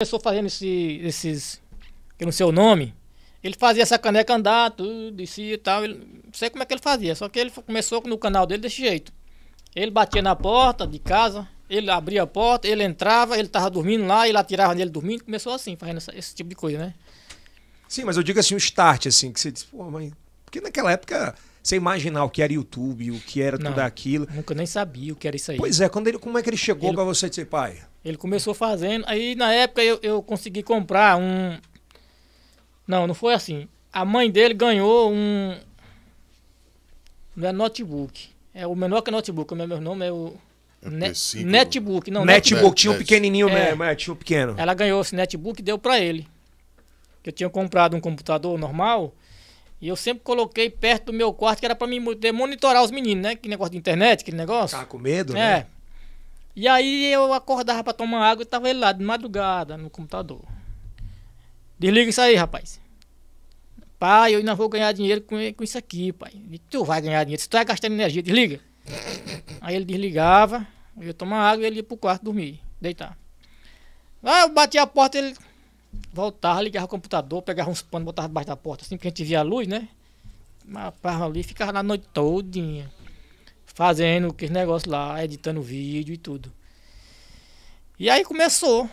começou fazendo esse, esses. que não sei o nome. Ele fazia essa caneca andar, tudo, descia e tal. Ele, não sei como é que ele fazia, só que ele começou no canal dele desse jeito. Ele batia na porta de casa, ele abria a porta, ele entrava, ele tava dormindo lá, ele atirava nele dormindo. Começou assim, fazendo essa, esse tipo de coisa, né? Sim, mas eu digo assim, o start, assim, que você diz, pô, mãe. Porque naquela época você imaginar o que era YouTube, o que era não, tudo aquilo. Nunca nem sabia o que era isso aí. Pois é, quando ele, como é que ele chegou ele... para você dizer, pai, ele começou fazendo. Aí na época eu, eu consegui comprar um. Não, não foi assim. A mãe dele ganhou um. Não é notebook. É o menor que é notebook. O meu nome é o. É net, netbook, não. Netbook, net, tinha um pequenininho é, mesmo, é, tinha um pequeno. Ela ganhou esse netbook e deu para ele. Eu tinha comprado um computador normal e eu sempre coloquei perto do meu quarto que era para mim monitorar os meninos, né? Que negócio de internet, aquele negócio. Tá com medo, é. né? E aí eu acordava pra tomar água e tava ele lá de madrugada no computador. Desliga isso aí, rapaz. Pai, eu não vou ganhar dinheiro com, com isso aqui, pai. E tu vai ganhar dinheiro, se tu vai tá gastar energia, desliga. Aí ele desligava, eu ia tomar água e ele ia pro quarto dormir, deitar. Aí eu batia a porta, ele voltava, ligava o computador, pegava uns panos, botava debaixo da porta, assim, porque a gente via a luz, né? Mas ali ficava na noite todinha fazendo aqueles negócios lá, editando vídeo e tudo. E aí começou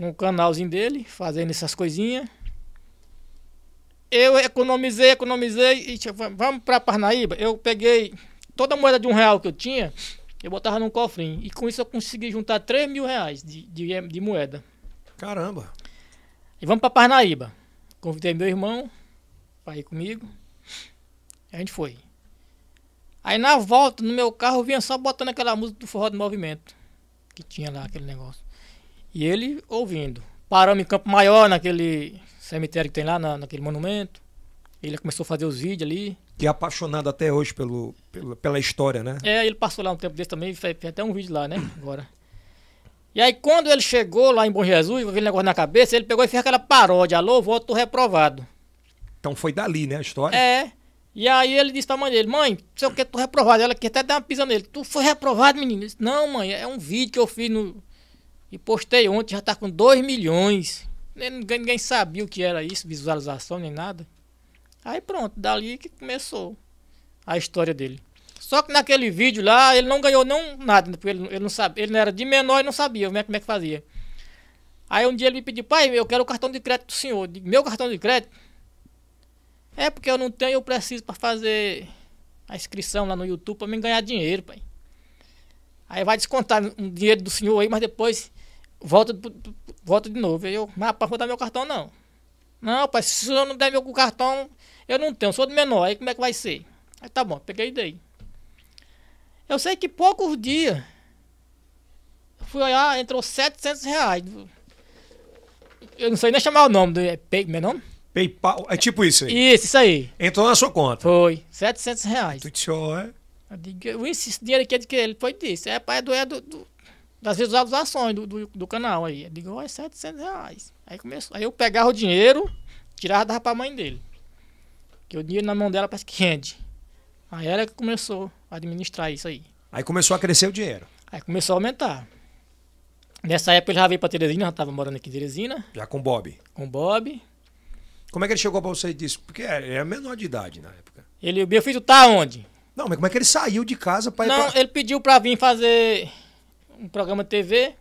um canalzinho dele, fazendo essas coisinhas. Eu economizei, economizei e tipo, vamos para Parnaíba. Eu peguei toda a moeda de um real que eu tinha, eu botava num cofrinho. E com isso eu consegui juntar 3 mil reais de, de, de moeda. Caramba! E vamos para Parnaíba. Convidei meu irmão pra ir comigo. A gente foi. Aí na volta, no meu carro, eu vinha só botando aquela música do forró de movimento. Que tinha lá aquele negócio. E ele ouvindo. Paramos em Campo Maior, naquele cemitério que tem lá, na, naquele monumento. Ele começou a fazer os vídeos ali. Que é apaixonado até hoje pelo, pelo, pela história, né? É, ele passou lá um tempo desse também, fez, fez até um vídeo lá, né? Agora. E aí, quando ele chegou lá em Bom Jesus, com aquele negócio na cabeça, ele pegou e fez aquela paródia: Alô, voto reprovado. Então foi dali, né, a história? É. E aí ele disse pra mãe dele, mãe, se eu quero tu reprovado. Ela quer até dar uma pisa nele. Tu foi reprovado, menino? Disse, não, mãe, é um vídeo que eu fiz no... E postei ontem, já tá com 2 milhões. Ninguém, ninguém sabia o que era isso, visualização nem nada. Aí pronto, dali que começou a história dele. Só que naquele vídeo lá, ele não ganhou não, nada, né, porque ele, ele não sabia ele não era de menor e não sabia como é, como é que fazia. Aí um dia ele me pediu, pai, eu quero o cartão de crédito do senhor. Digo, meu cartão de crédito? É porque eu não tenho, eu preciso para fazer a inscrição lá no YouTube para me ganhar dinheiro, pai. Aí vai descontar um dinheiro do senhor aí, mas depois volta, volta de novo. Aí eu, mas para vou meu cartão não. Não, pai, se o senhor não der meu cartão, eu não tenho, eu sou do menor, aí como é que vai ser? Aí tá bom, peguei daí. Eu sei que poucos dias, fui lá, entrou 700 reais. Eu não sei nem chamar o nome, do, é, meu é nome? PayPal, é tipo isso aí. Isso, isso aí. Entrou na sua conta. Foi, 700 reais. Tu disse, é? Eu esse dinheiro aqui é de que ele foi disso. É, pai, é do, é do, do das visualizações do, do, do, canal aí. Eu digo, ó, é 700 reais. Aí começou, aí eu pegava o dinheiro, tirava dava pra mãe dele. Que o dinheiro na mão dela parece que rende. Aí ela que começou a administrar isso aí. Aí começou a crescer o dinheiro. Aí começou a aumentar. Nessa época ele já veio pra Teresina, já tava morando aqui em Teresina. Já com o Bob. Com o Bob. Como é que ele chegou pra você e disse? Porque é, é menor de idade na época. Ele, meu filho, tá onde? Não, mas como é que ele saiu de casa pra Não, pra... ele pediu pra vir fazer um programa TV,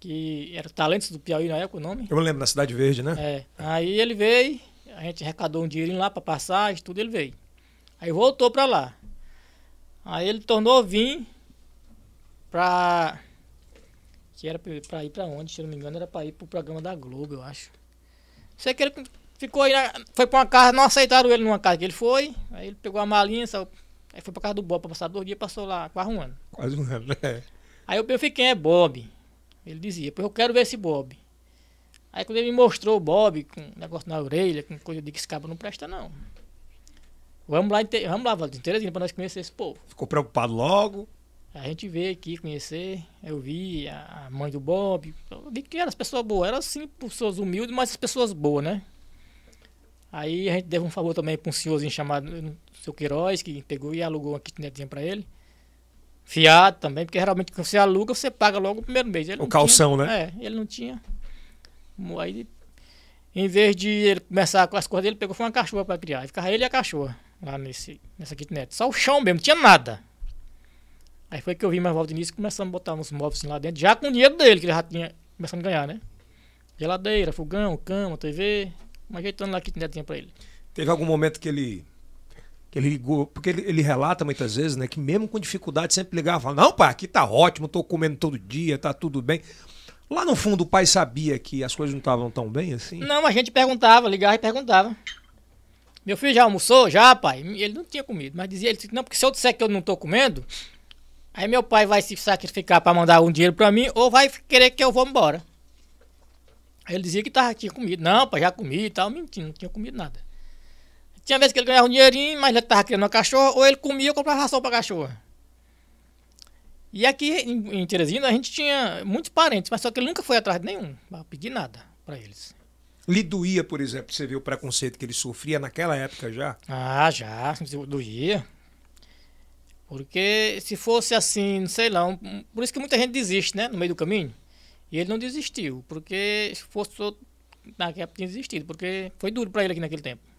que era Talentos do Piauí na época o nome. Eu lembro, na Cidade Verde, né? É. Aí ele veio, a gente arrecadou um dinheirinho lá pra passagem, tudo, ele veio. Aí voltou pra lá. Aí ele tornou vir pra. Que era pra ir pra onde, se não me engano, era pra ir pro programa da Globo, eu acho. Sei que ele Ficou aí, foi pra uma casa, não aceitaram ele numa casa que ele foi. Aí ele pegou a malinha, saiu, aí foi pra casa do Bob pra passar dois dias, passou lá quase um ano. Quase um ano, é. Aí eu perguntei quem é Bob. Ele dizia, eu quero ver esse Bob. Aí quando ele me mostrou o Bob com um negócio na orelha, com coisa de que esse cabo não presta não. Vamos lá, vamos lá, Valdir, Teresina, pra nós conhecer esse povo. Ficou preocupado logo? A gente veio aqui conhecer, eu vi a mãe do Bob, eu vi que eram as pessoas boas, eram sim pessoas humildes, mas as pessoas boas, né? Aí a gente deu um favor também para um senhorzinho chamado seu Queiroz, que pegou e alugou uma kitnetzinha para ele. Fiado também, porque geralmente quando você aluga, você paga logo o primeiro mês. Ele o calção, tinha, né? É, ele não tinha. Aí, em vez de ele começar com as coisas dele, pegou foi uma cachorra para criar. Aí ficava ele e a cachorra lá nesse, nessa kitnet. Só o chão mesmo, não tinha nada. Aí foi que eu vi mais volta início e começamos a botar uns móveis assim lá dentro, já com o dinheiro dele, que ele já tinha começando a ganhar, né? Geladeira, fogão, cama, TV, mas ajeitando lá que ainda tinha para ele. Teve algum momento que ele ele ligou, porque ele, ele, relata muitas vezes, né, que mesmo com dificuldade sempre ligava, falava, não, pai, aqui tá ótimo, tô comendo todo dia, tá tudo bem. Lá no fundo o pai sabia que as coisas não estavam tão bem assim? Não, a gente perguntava, ligava e perguntava. Meu filho já almoçou? Já, pai. Ele não tinha comido, mas dizia, ele não, porque se eu disser que eu não tô comendo, aí meu pai vai se sacrificar para mandar um dinheiro para mim ou vai querer que eu vou embora. Ele dizia que tava, tinha comido. Não, pá, já comi e tal. Mentira, não tinha comido nada. Tinha vezes que ele ganhava um dinheirinho, mas ele tava criando uma cachorra, ou ele comia ou comprava ração pra cachorra. E aqui em, em Teresina a gente tinha muitos parentes, mas só que ele nunca foi atrás de nenhum, pra pedir nada para eles. Lhe doía, por exemplo, você viu o preconceito que ele sofria naquela época já? Ah, já, doía. Porque se fosse assim, não sei lá, um, por isso que muita gente desiste, né, no meio do caminho. E ele não desistiu, porque se fosse outro, naquela época tinha desistido, porque foi duro para ele aqui naquele tempo.